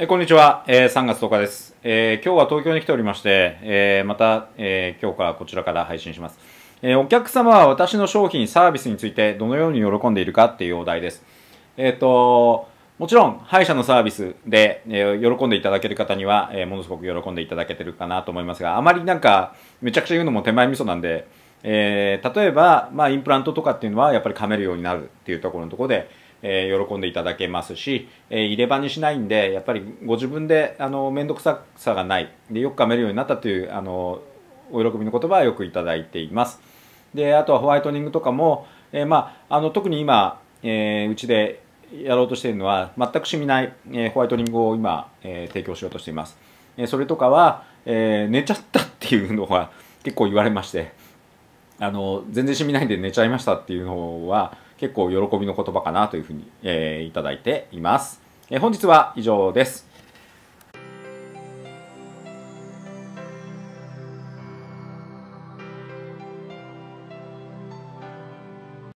えこんにちは、えー、3月10日です、えー、今日は東京に来ておりまして、えー、また、え今日からこちらから配信します、えお客様は私の商品サービスについてどのように喜んでいるかっていうお題ですえっ、ともちろん歯医者のサービスで、え喜んでいただける方には、えものすごく喜んでいただけてるかなと思いますがあまりなんかめちゃくちゃ言うのも手前味噌なんで、え例えば、まあ、インプラントとかっていうのはやっぱり噛めるようになるっていうところのところでえー、喜んでいただけますし、えー、入れ歯にしないんでやっぱりご自分であの面倒くささがないでよく噛めるようになったというあのお喜びの言葉はよくいただいています。であとはホワイトニングとかも、えー、まあ、あの特に今、えー、うちでやろうとしているのは全く染みない、えー、ホワイトニングを今、え提供しようとしています。えそれとかは、え寝ちゃったっていうのは結構言われましてあの全然染みないんで寝ちゃいましたっていうのは結構喜びの言葉かなというふうに、えー、いただいています。えー、本日は以上です。